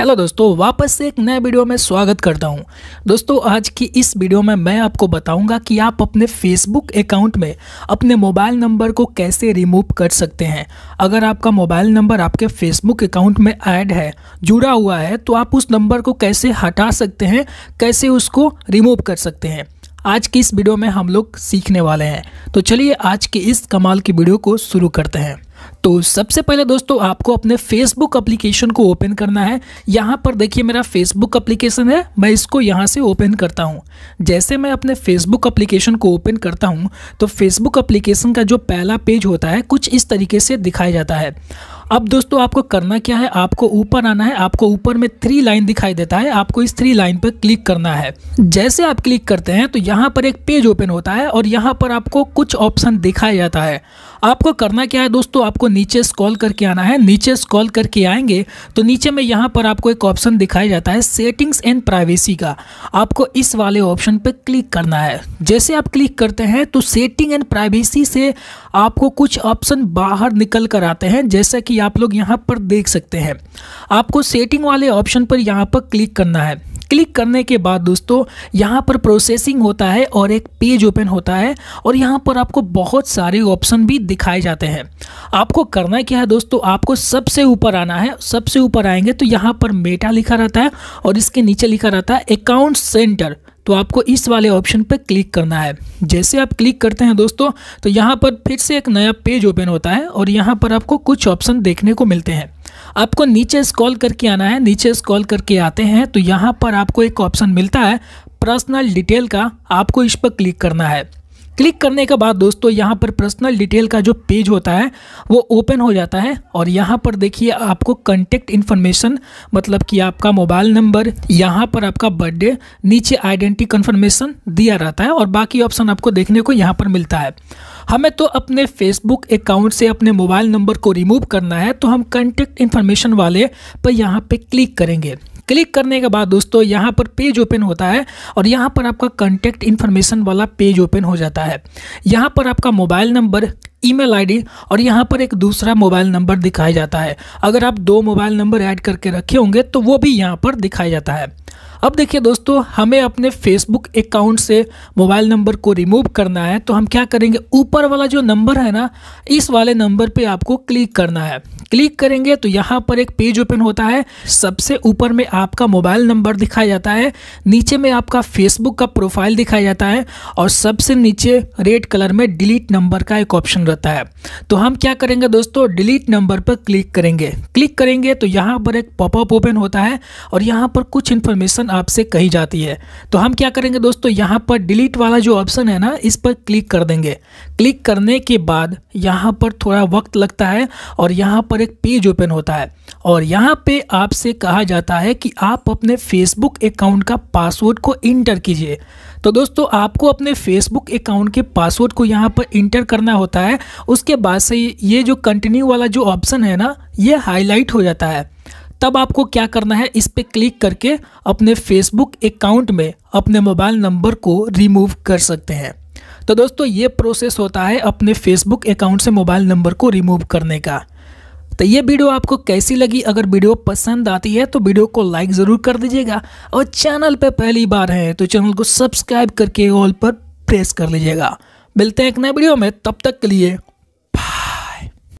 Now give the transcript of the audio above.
hello दोस्तों वापस से एक नए वीडियो में स्वागत करता हूं दोस्तों आज की इस वीडियो में मैं आपको बताऊंगा कि आप अपने फेसबुक अकाउंट में अपने मोबाइल नंबर को कैसे रिमूव कर सकते हैं अगर आपका मोबाइल नंबर आपके फेसबुक अकाउंट में ऐड है जुड़ा हुआ है तो आप उस नंबर को कैसे हटा सकते हैं कैसे उसको रिमूव कर सकते हैं आज की इस वीडियो में हम लोग सीखने वाले हैं तो चलिए आज की इस कमाल की वीडियो को शुरू करते हैं तो सबसे पहले दोस्तों आपको अपने फेसबुक एप्लीकेशन को ओपन करना है यहाँ पर देखिए मेरा फेसबुक एप्लीकेशन है मैं इसको यहाँ से ओपन करता हूँ जैसे मैं अपने फेसबुक एप्लीकेशन को ओपन करता हूँ तो फेसबुक एप्लीकेशन का जो पहला पेज होता है कुछ इस तरीके से दिखाया जाता है अब दोस्तों आपको करना क्या है आपको ऊपर आना है आपको ऊपर में थ्री लाइन दिखाई देता है आपको इस थ्री लाइन पर क्लिक करना है जैसे आप क्लिक करते हैं तो यहाँ पर एक पेज ओपन होता है और यहाँ पर आपको कुछ ऑप्शन दिखाया जाता है आपको करना क्या है दोस्तों आपको नीचे स्कॉल करके आना है नीचे स्कॉल करके आएंगे तो नीचे में यहाँ पर आपको एक ऑप्शन दिखाया जाता है सेटिंग्स एंड प्राइवेसी का आपको इस वाले ऑप्शन पर क्लिक करना है जैसे आप क्लिक करते हैं तो सेटिंग एंड प्राइवेसी से आपको कुछ ऑप्शन बाहर निकल कर आते हैं जैसे कि आप लोग यहाँ पर देख सकते हैं आपको सेटिंग वाले ऑप्शन पर यहाँ पर क्लिक करना है क्लिक करने के बाद दोस्तों यहाँ पर प्रोसेसिंग होता है और एक पेज ओपन होता है और यहाँ पर आपको बहुत सारे ऑप्शन भी दिखाए जाते हैं आपको करना क्या है दोस्तों आपको सबसे ऊपर आना है सबसे ऊपर आएंगे तो यहाँ पर मेटा लिखा रहता है और इसके नीचे लिखा रहता है अकाउंट सेंटर तो आपको इस वाले ऑप्शन पर क्लिक करना है जैसे आप क्लिक करते हैं दोस्तों तो यहाँ पर फिर से एक नया पेज ओपन होता है और यहाँ पर आपको कुछ ऑप्शन देखने को मिलते हैं आपको नीचे स्क्रॉल करके आना है नीचे स्क्रॉल करके आते हैं तो यहाँ पर आपको एक ऑप्शन मिलता है पर्सनल डिटेल का आपको इस पर क्लिक करना है क्लिक करने के बाद दोस्तों यहाँ पर पर्सनल डिटेल का जो पेज होता है वो ओपन हो जाता है और यहाँ पर देखिए आपको कंटेक्ट इन्फॉर्मेशन मतलब कि आपका मोबाइल नंबर यहाँ पर आपका बर्थडे नीचे आइडेंटिटी कन्फर्मेशन दिया रहता है और बाकी ऑप्शन आपको देखने को यहाँ पर मिलता है हमें तो अपने फेसबुक अकाउंट से अपने मोबाइल नंबर को रिमूव करना है तो हम कंटेक्ट इन्फॉर्मेशन वाले पर यहाँ पर क्लिक करेंगे क्लिक करने के बाद दोस्तों यहाँ पर पेज ओपन होता है और यहाँ पर आपका कॉन्टैक्ट इन्फॉर्मेशन वाला पेज ओपन हो जाता है यहाँ पर आपका मोबाइल नंबर ईमेल आईडी और यहाँ पर एक दूसरा मोबाइल नंबर दिखाया जाता है अगर आप दो मोबाइल नंबर ऐड करके रखे होंगे तो वो भी यहाँ पर दिखाया जाता है अब देखिए दोस्तों हमें अपने फेसबुक अकाउंट से मोबाइल नंबर को रिमूव करना है तो हम क्या करेंगे ऊपर वाला जो नंबर है ना इस वाले नंबर पे आपको क्लिक करना है क्लिक करेंगे तो यहाँ पर एक पेज ओपन होता है सबसे ऊपर में आपका मोबाइल नंबर दिखाया जाता है नीचे में आपका फेसबुक का प्रोफाइल दिखाया जाता है और सबसे नीचे रेड कलर में डिलीट नंबर का एक ऑप्शन रहता है तो हम क्या करेंगे दोस्तों डिलीट नंबर पर क्लिक करेंगे क्लिक करेंगे तो यहाँ पर एक पॉपअप ओपन होता है और यहाँ पर कुछ इन्फॉर्मेशन आपसे कही जाती है तो हम क्या करेंगे दोस्तों यहाँ पर डिलीट वाला जो ऑप्शन है ना इस पर क्लिक कर देंगे क्लिक करने के बाद यहाँ पर थोड़ा वक्त लगता है और यहाँ पर एक पेज ओपन होता है और यहाँ पे आपसे कहा जाता है कि आप अपने फेसबुक अकाउंट का पासवर्ड को इंटर कीजिए तो दोस्तों आपको अपने फेसबुक अकाउंट के पासवर्ड को यहाँ पर इंटर करना होता है उसके बाद से ये जो कंटिन्यू वाला जो ऑप्शन है ना ये हाईलाइट हो जाता है तब आपको क्या करना है इस पर क्लिक करके अपने फेसबुक अकाउंट में अपने मोबाइल नंबर को रिमूव कर सकते हैं तो दोस्तों ये प्रोसेस होता है अपने फेसबुक अकाउंट से मोबाइल नंबर को रिमूव करने का तो ये वीडियो आपको कैसी लगी अगर वीडियो पसंद आती है तो वीडियो को लाइक ज़रूर कर दीजिएगा और चैनल पे पहली बार है तो चैनल को सब्सक्राइब करके ऑल पर प्रेस कर लीजिएगा मिलते हैं एक नए वीडियो में तब तक के लिए